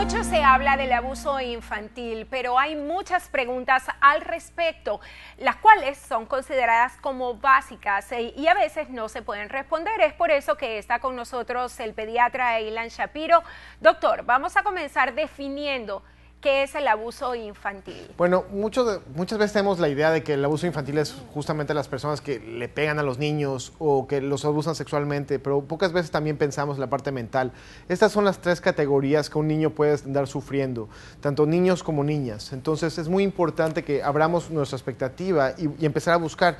Mucho se habla del abuso infantil, pero hay muchas preguntas al respecto, las cuales son consideradas como básicas eh, y a veces no se pueden responder. Es por eso que está con nosotros el pediatra Aylan Shapiro. Doctor, vamos a comenzar definiendo ¿Qué es el abuso infantil? Bueno, muchas veces tenemos la idea de que el abuso infantil es justamente las personas que le pegan a los niños o que los abusan sexualmente, pero pocas veces también pensamos en la parte mental. Estas son las tres categorías que un niño puede andar sufriendo, tanto niños como niñas. Entonces es muy importante que abramos nuestra expectativa y empezar a buscar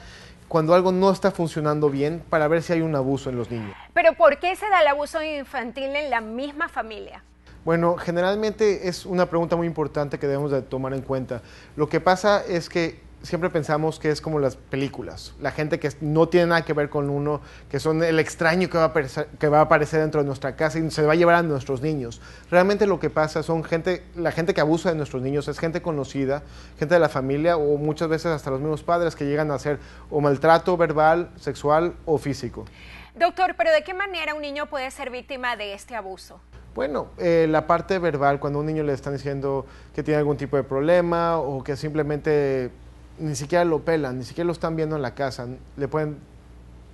cuando algo no está funcionando bien para ver si hay un abuso en los niños. Pero ¿por qué se da el abuso infantil en la misma familia? Bueno, generalmente es una pregunta muy importante que debemos de tomar en cuenta. Lo que pasa es que siempre pensamos que es como las películas, la gente que no tiene nada que ver con uno, que son el extraño que va, a aparecer, dentro de nuestra casa y se va a llevar a nuestros niños. Realmente lo que pasa son gente, la gente que abusa de nuestros niños es gente conocida, gente de la familia o muchas veces hasta los mismos padres que llegan a hacer o maltrato verbal, sexual o físico. Doctor, pero ¿de qué manera un niño puede ser víctima de este abuso? Bueno, eh, la parte verbal, cuando a un niño le están diciendo que tiene algún tipo de problema o que simplemente ni siquiera lo pelan, ni siquiera lo están viendo en la casa, le pueden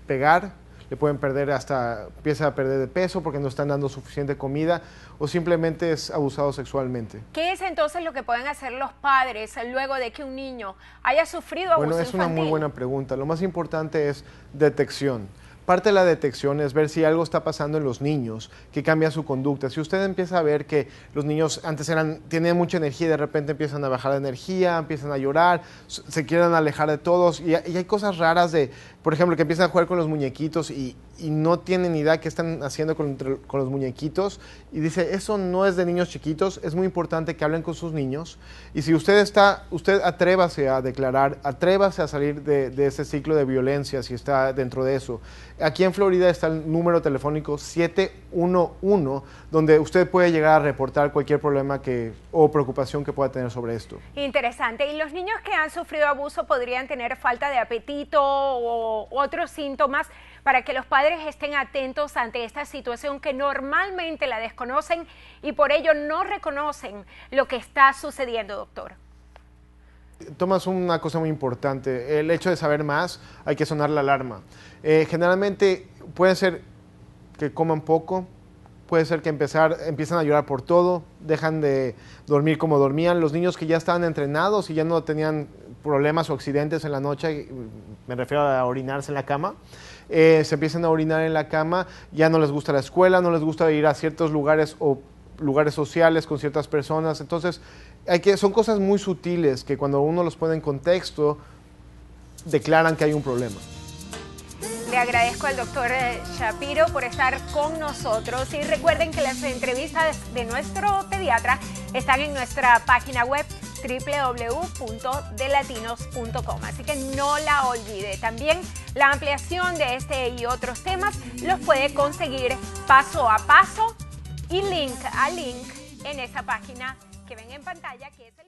pegar, le pueden perder hasta, empieza a perder de peso porque no están dando suficiente comida o simplemente es abusado sexualmente. ¿Qué es entonces lo que pueden hacer los padres luego de que un niño haya sufrido abuso Bueno, es una muy buena pregunta. Lo más importante es detección. Parte de la detección es ver si algo está pasando en los niños, que cambia su conducta. Si usted empieza a ver que los niños antes eran, tienen mucha energía y de repente empiezan a bajar la energía, empiezan a llorar, se quieren alejar de todos y hay cosas raras de, por ejemplo, que empiezan a jugar con los muñequitos y, y no tienen idea qué están haciendo con, los muñequitos. Y dice, eso no es de niños chiquitos, es muy importante que hablen con sus niños. Y si usted está, usted atrévase a declarar, atrévase a salir de, ese ciclo de violencia si está dentro de eso. Aquí en Florida está el número telefónico 711, donde usted puede llegar a reportar cualquier problema que, o preocupación que pueda tener sobre esto. Interesante. ¿Y los niños que han sufrido abuso podrían tener falta de apetito o otros síntomas? para que los padres estén atentos ante esta situación que normalmente la desconocen y por ello no reconocen lo que está sucediendo, doctor. Tomas una cosa muy importante, el hecho de saber más, hay que sonar la alarma. Eh, generalmente puede ser que coman poco, puede ser que empezar, empiezan a llorar por todo, dejan de dormir como dormían. Los niños que ya estaban entrenados y ya no tenían problemas o accidentes en la noche, me refiero a orinarse en la cama, eh, se empiezan a orinar en la cama, ya no les gusta la escuela, no les gusta ir a ciertos lugares o lugares sociales con ciertas personas. Entonces, hay que, son cosas muy sutiles que cuando uno los pone en contexto, declaran que hay un problema. Le agradezco al doctor eh, Shapiro por estar con nosotros y recuerden que las entrevistas de nuestro pediatra están en nuestra página web www.delatinos.com. Así que no la olvide. También la ampliación de este y otros temas los puede conseguir paso a paso y link a link en esa página que ven en pantalla que es el